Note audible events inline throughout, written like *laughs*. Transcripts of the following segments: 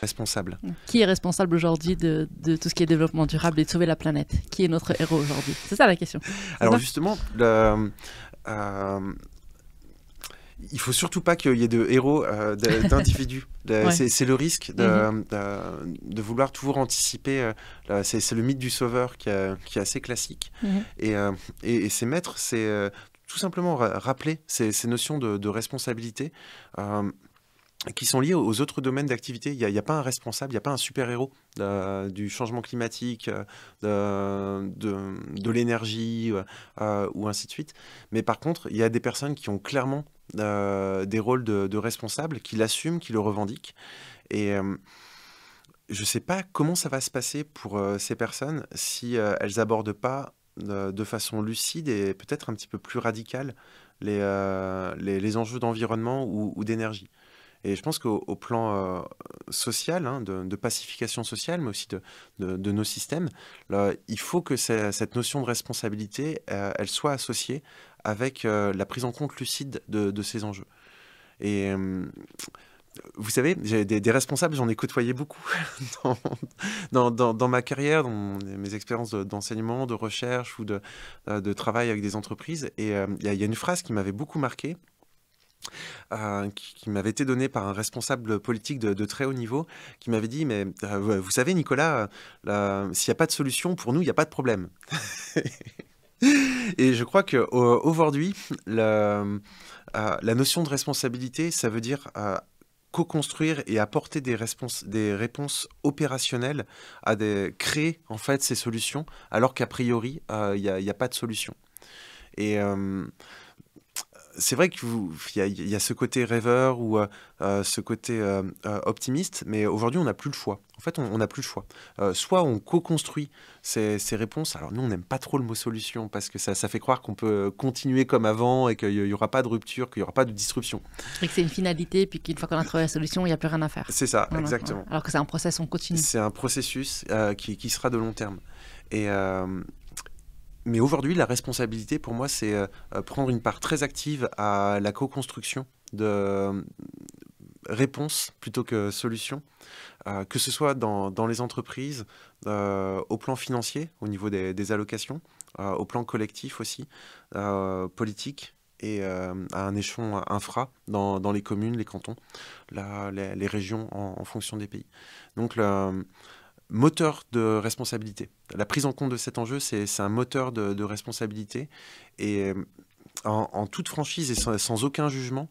Responsable. Qui est responsable aujourd'hui de, tout ce qui est développement durable et de sauver la planète Qui est notre héros aujourd'hui C'est ça la question. Alors justement, le, euh, il faut surtout pas qu'il y ait de héros, euh, *laughs* d'individus. C'est le risque de, mhm. vouloir toujours anticiper. Euh, c'est le mythe du sauveur qui, est assez classique. Mhm. Euh, et, et, mettre, maîtres, c'est tout simplement rappeler ces, notions de, de responsabilité qui sont liés aux autres domaines d'activité. Il n'y a, pas un responsable, il n'y a pas un super-héros euh, du changement climatique, euh, de, l'énergie euh, ou ainsi de suite. Mais par contre, il y a des personnes qui ont clairement des rôles de, responsables, qui l'assument, qui le revendiquent. Et je ne sais pas comment ça va se passer pour ces personnes si elles n'abordent pas de façon lucide et peut-être un petit peu plus radicale les, les, enjeux d'environnement ou d'énergie. Et je pense qu'au plan euh, social, hein, de, pacification sociale, mais aussi de, nos systèmes, là, il faut que cette notion de responsabilité, euh, elle soit associée avec euh, la prise en compte lucide de, ces enjeux. Et vous savez, j'ai des, responsables, j'en ai côtoyé beaucoup *laughs* dans, ma carrière, dans mes expériences d'enseignement, de, recherche ou de, travail avec des entreprises. Et il y, a une phrase qui m'avait beaucoup marqué euh, qui, m'avait été donné par un responsable politique de, très haut niveau, qui m'avait dit, mais euh, vous savez, Nicolas, euh, s'il n'y a pas de solution, pour nous, il n'y a pas de problème. *laughs* Et je crois qu'aujourd'hui, la, la, notion de responsabilité, ça veut dire co-construire et apporter des, des réponses opérationnelles à des, créer en fait ces solutions, alors qu'a priori, il n'y a, a, pas de solution. Et c'est vrai qu'il y, a ce côté rêveur ou euh, euh, ce côté euh, optimiste, mais aujourd'hui, on n'a plus le choix. En fait, on n'a plus le choix. soit on co-construit ces, réponses. Alors, nous, on n'aime pas trop le mot solution parce que ça, fait croire qu'on peut continuer comme avant et qu'il n'y aura pas de rupture, qu'il n'y aura pas de disruption. que c'est une finalité, puis qu'une fois qu'on a trouvé la solution, il n'y a plus rien à faire. C'est ça, exactement. Alors que c'est un processus, on continue. C'est un processus qui, qui, sera de long terme. Et, mais aujourd'hui, la responsabilité pour moi, c'est euh, euh, prendre une part très active à la co-construction de euh, réponses plutôt que solutions, que ce soit dans, les entreprises, au plan financier, au niveau des, allocations, au plan collectif aussi, politique et à un échelon infra dans, les communes, les cantons, les, régions en, en, fonction des pays. Donc, le, moteur de responsabilité. La prise en compte de cet enjeu, c'est un moteur de, responsabilité. Et euh, en, toute franchise et sans, aucun jugement,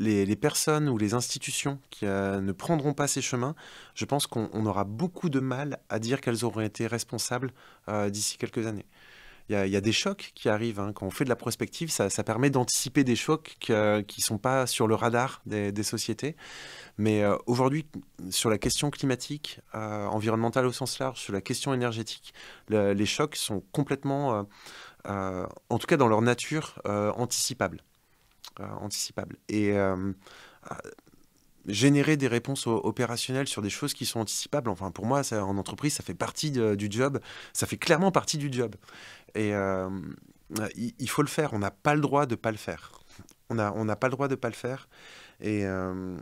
les, personnes ou les institutions qui euh, ne prendront pas ces chemins, je pense qu'on aura beaucoup de mal à dire qu'elles auront été responsables euh, d'ici quelques années il y, a des chocs qui arrivent. Hein. Quand on fait de la prospective, ça, permet d'anticiper des chocs qui ne sont pas sur le radar des, sociétés. Mais euh, aujourd'hui, sur la question climatique, euh, environnementale au sens large, sur la question énergétique, les chocs sont complètement, euh, en tout cas dans leur nature, anticipables. anticipables. Et générer des réponses opérationnelles sur des choses qui sont anticipables. Enfin, pour moi, en entreprise, ça fait partie du job. Ça fait clairement partie du job. Et euh, il, faut le faire. On n'a pas le droit de pas le faire. On n'a pas le droit de pas le faire. Et euh,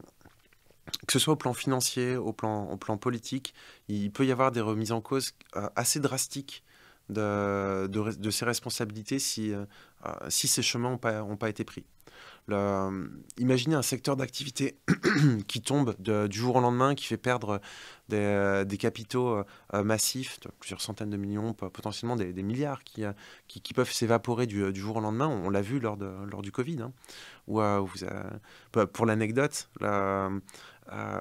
que ce soit au plan financier, au plan, au plan politique, il peut y avoir des remises en cause euh, assez drastiques de, de, ces responsabilités si, si ces chemins n'ont ont pas été pris. Le, euh, imaginez un secteur d'activité *clears throat* qui tombe du jour au lendemain, qui fait perdre des, euh, capitaux euh, massifs, plusieurs centaines de millions, potentiellement des, milliards, qui, peuvent s'évaporer du, jour au lendemain. On, l'a vu lors, du Covid. Hein, pour l'anecdote, euh,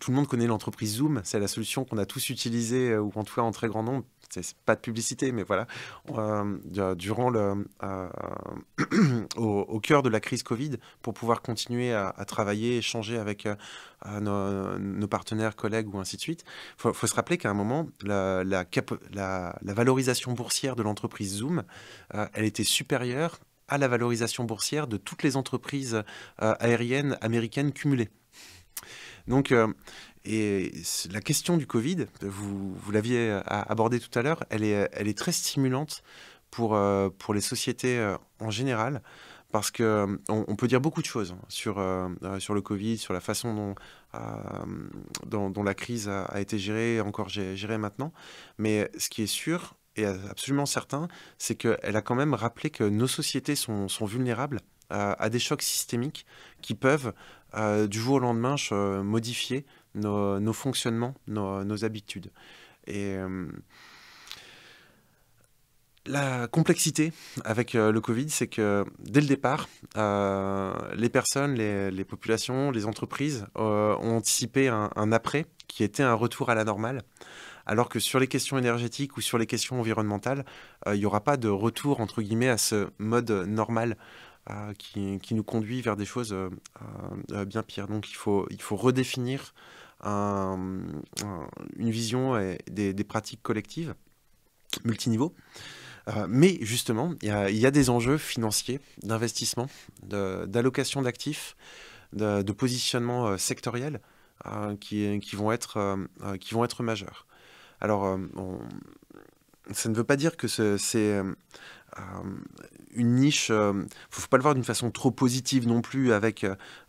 tout le monde connaît l'entreprise Zoom, c'est la solution qu'on a tous utilisée, euh, ou en tout cas en très grand nombre. C'est pas de publicité, mais voilà. Euh, durant le, *clears throat* au, cœur de la crise Covid, pour pouvoir continuer à, travailler, échanger avec nos, partenaires, collègues ou ainsi de suite, il faut, se rappeler qu'à un moment, la, la, valorisation boursière de l'entreprise Zoom, elle était supérieure à la valorisation boursière de toutes les entreprises aériennes américaines cumulées. Donc, euh, et la question du Covid, vous, vous l'aviez euh, abordée tout à l'heure, elle est, euh, très stimulante pour, les sociétés en général parce qu'on peut dire beaucoup de choses hein, sur, le Covid, sur la façon dont, la crise a, été gérée, encore gérée maintenant. Mais ce qui est sûr et absolument certain, c'est qu'elle a quand même rappelé que nos sociétés sont vulnérables à des chocs systémiques qui peuvent, euh, du jour au lendemain, modifier nos, fonctionnements, nos, habitudes. Et euh, la complexité avec euh, le Covid, c'est que dès le départ, les personnes, les, populations, les entreprises ont anticipé un, un, après qui était un retour à la normale. Alors que sur les questions énergétiques ou sur les questions environnementales, il n'y aura pas de retour entre guillemets à ce mode normal qui, nous conduit vers des choses euh, euh, bien pires. Donc il faut, il faut redéfinir une vision des, pratiques collectives multiniveaux. Euh, mais justement, il y, a des enjeux financiers, d'investissement, d'allocation d'actifs, de, positionnement sectoriel qui, vont être, qui vont être majeurs. Alors, ça ne veut pas dire que c'est une niche, il euh, ne faut pas le voir d'une façon trop positive non plus, avec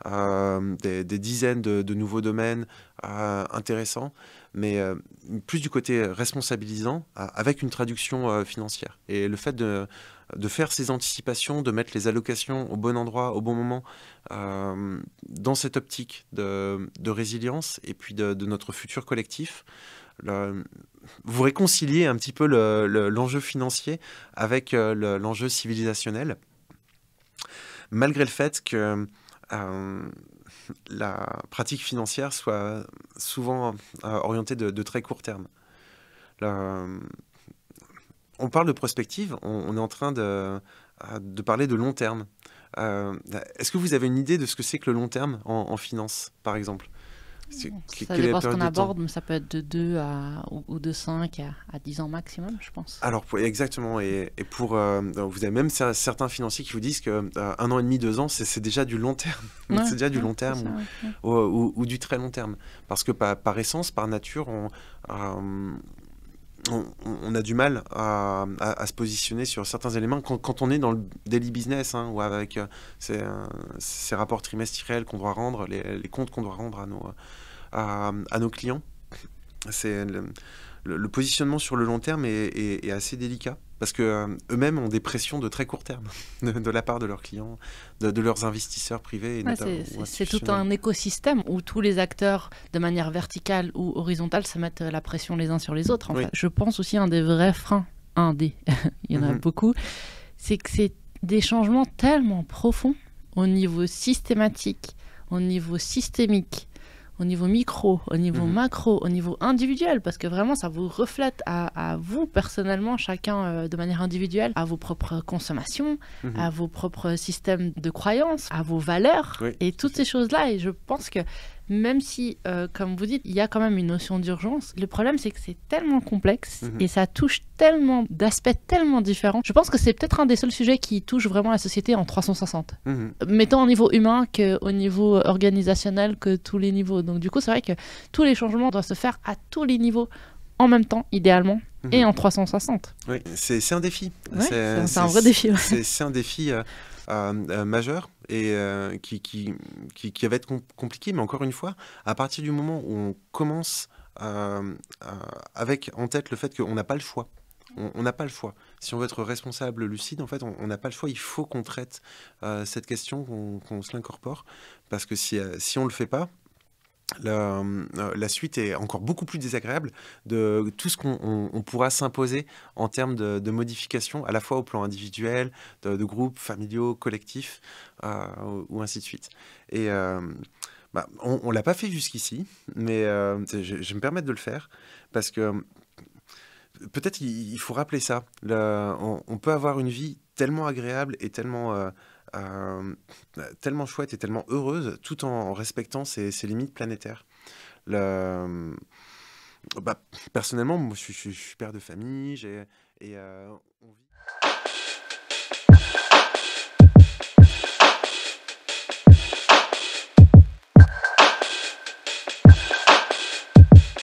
euh, des, dizaines de, nouveaux domaines euh, intéressants, mais plus du côté responsabilisant, avec une traduction financière. Et le fait de, de faire ces anticipations, de mettre les allocations au bon endroit, au bon moment, dans cette optique de, de résilience et puis de, de notre futur collectif, vous réconciliez un petit peu l'enjeu financier avec euh, l'enjeu civilisationnel, malgré le fait que euh, la pratique financière soit souvent euh, orientée de, très court terme. on parle de prospective, on, est en train de, parler de long terme. Est-ce que vous avez une idée de ce que c'est que le long terme en finance, par exemple ça dépend ce qu'on aborde, mais ça peut être de 2 à, ou de 5 à, 10 ans maximum, je pense. Alors, exactement. Et, pour, euh, vous avez même certains financiers qui vous disent que euh, an et demi, deux ans, c'est déjà du long terme. c'est déjà du long terme ou, du très long terme. Parce que par, par essence, par nature, on, euh, on, a du mal à, se positionner sur certains éléments quand, on est dans le daily business hein, ou avec euh, euh, ces, rapports trimestriels qu'on doit rendre, les, comptes qu'on doit rendre à nos, clients. C'est le, positionnement sur le long terme est assez délicat parce que euh, eux-mêmes ont des pressions de très court terme *laughs* de, la part de leurs clients, de, leurs investisseurs privés. c'est tout un écosystème où tous les acteurs, de manière verticale ou horizontale, se mettent euh, la pression les uns sur les autres. Je pense aussi à un des vrais freins, un des, *laughs* il y en a mhm. beaucoup, c'est que c'est des changements tellement profonds au niveau systématique, au niveau systémique, au niveau micro, au niveau mhm. macro, au niveau individuel, parce que vraiment, ça vous reflète à, vous personnellement, chacun euh, de manière individuelle, à vos propres consommations, mhm. à vos propres systèmes de croyances, à vos valeurs, et toutes ces choses-là. Et je pense que même si, euh, comme vous dites, il y a quand même une notion d'urgence, le problème c'est que c'est tellement complexe mhm. et ça touche tellement d'aspects tellement différents. Je pense que c'est peut-être un des seuls sujets qui touche vraiment la société en 360, mhm. mettant au niveau humain qu'au niveau euh, organisationnel, que tous les niveaux. Donc du coup, c'est vrai que tous les changements doivent se faire à tous les niveaux en même temps, idéalement, mhm. et en 360. Oui, c'est un défi. c'est un vrai défi. C'est un défi. Euh, euh, euh, majeur et euh, qui, qui, qui, va être compliqué. Mais encore une fois, à partir du moment où on commence avec en tête le fait qu'on n'a pas le choix, on n'a pas le choix. Si on veut être responsable, lucide, en fait, on n'a pas le choix. Il faut qu'on traite cette question, qu'on se l'incorpore. Parce que si, si on ne le fait pas, euh, euh, la, suite est encore beaucoup plus désagréable de tout ce qu'on pourra s'imposer en termes de, modifications, à la fois au plan individuel, de, de groupes familiaux, collectifs, euh, ou, ainsi de suite. Et bah, on, ne l'a pas fait jusqu'ici, mais je, me permets de le faire, parce que peut-être il, faut rappeler ça. on, peut avoir une vie tellement agréable et tellement euh, euh, tellement chouette et tellement heureuse, tout en respectant ses, limites planétaires. Le, euh, bah, personnellement, moi, je, suis, père de famille, et on